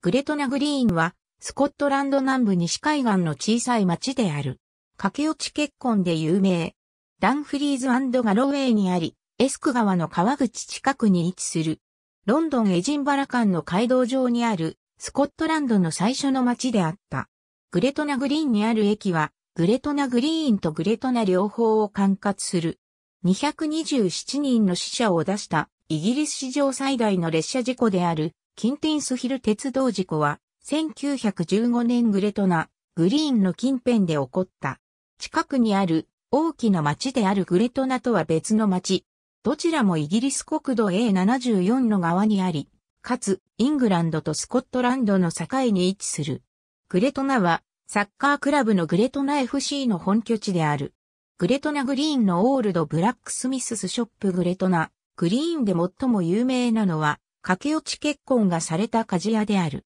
グレトナグリーンは、スコットランド南部西海岸の小さい町である。駆け落ち結婚で有名。ダンフリーズガロウェイにあり、エスク川の川口近くに位置する。ロンドン・エジンバラ間の街道上にある、スコットランドの最初の町であった。グレトナグリーンにある駅は、グレトナグリーンとグレトナ両方を管轄する。227人の死者を出した、イギリス史上最大の列車事故である、近ンスヒル鉄道事故は、1915年グレトナ、グリーンの近辺で起こった。近くにある大きな町であるグレトナとは別の町。どちらもイギリス国土 A74 の側にあり、かつ、イングランドとスコットランドの境に位置する。グレトナは、サッカークラブのグレトナ FC の本拠地である。グレトナグリーンのオールドブラックスミススショップグレトナ、グリーンで最も有名なのは、駆け落ち結婚がされた鍛冶屋である。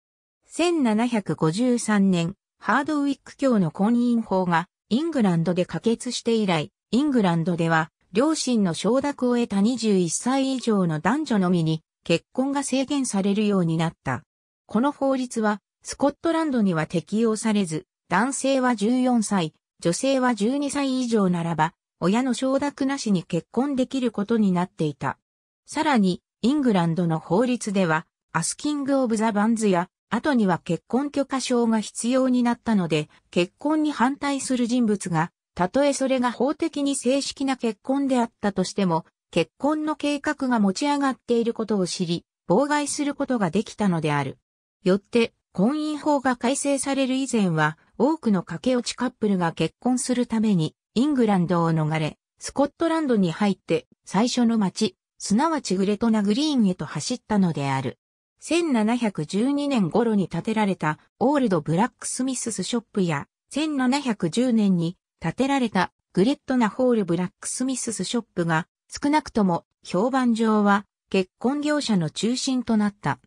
1753年、ハードウィック教の婚姻法がイングランドで可決して以来、イングランドでは両親の承諾を得た21歳以上の男女のみに結婚が制限されるようになった。この法律はスコットランドには適用されず、男性は14歳、女性は12歳以上ならば、親の承諾なしに結婚できることになっていた。さらに、イングランドの法律では、アスキング・オブ・ザ・バンズや、後には結婚許可証が必要になったので、結婚に反対する人物が、たとえそれが法的に正式な結婚であったとしても、結婚の計画が持ち上がっていることを知り、妨害することができたのである。よって、婚姻法が改正される以前は、多くの駆け落ちカップルが結婚するために、イングランドを逃れ、スコットランドに入って、最初の街、すなわちグレトナグリーンへと走ったのである。1712年頃に建てられたオールドブラックスミススショップや、1710年に建てられたグレットナホールブラックスミススショップが、少なくとも評判上は結婚業者の中心となった。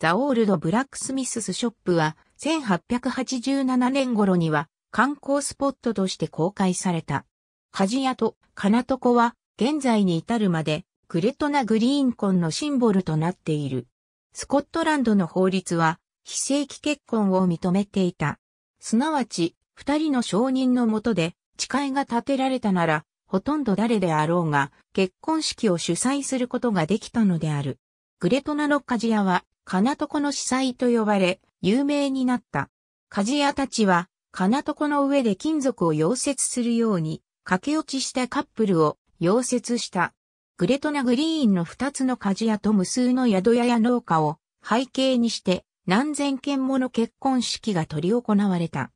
ザ・オールド・ブラックスミススショップは1887年頃には観光スポットとして公開された。鍛冶屋と金床は現在に至るまでクレトナ・グリーン婚のシンボルとなっている。スコットランドの法律は、非正規結婚を認めていた。すなわち、二人の承認のもとで、誓いが立てられたなら、ほとんど誰であろうが、結婚式を主催することができたのである。グレトナの鍛冶屋は、金床の司祭と呼ばれ、有名になった。鍛冶屋たちは、金床の上で金属を溶接するように、駆け落ちしたカップルを溶接した。グレトナグリーンの2つの鍛冶屋と無数の宿屋や農家を背景にして何千件もの結婚式が執り行われた。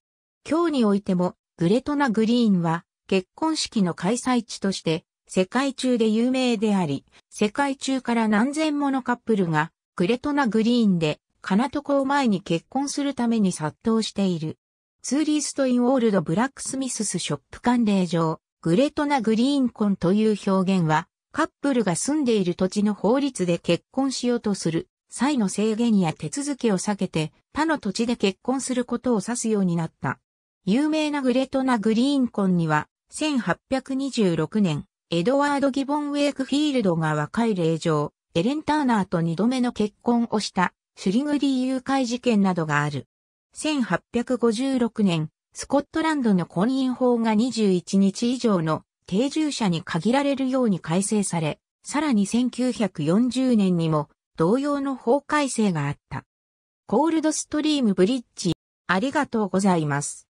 今日においてもグレトナグリーンは結婚式の開催地として世界中で有名であり、世界中から何千ものカップルがグレトナグリーンで金床を前に結婚するために殺到している。ツーリストインオールドブラックスミススショップ関連上、グレトナグリーンコンという表現は、カップルが住んでいる土地の法律で結婚しようとする際の制限や手続きを避けて他の土地で結婚することを指すようになった。有名なグレトナ・グリーンコンには1826年、エドワード・ギボン・ウェイクフィールドが若い霊場、エレン・ターナーと二度目の結婚をしたシュリグリー誘拐事件などがある。1856年、スコットランドの婚姻法が21日以上の定住者に限られるように改正され、さらに1940年にも同様の法改正があった。コールドストリームブリッジ、ありがとうございます。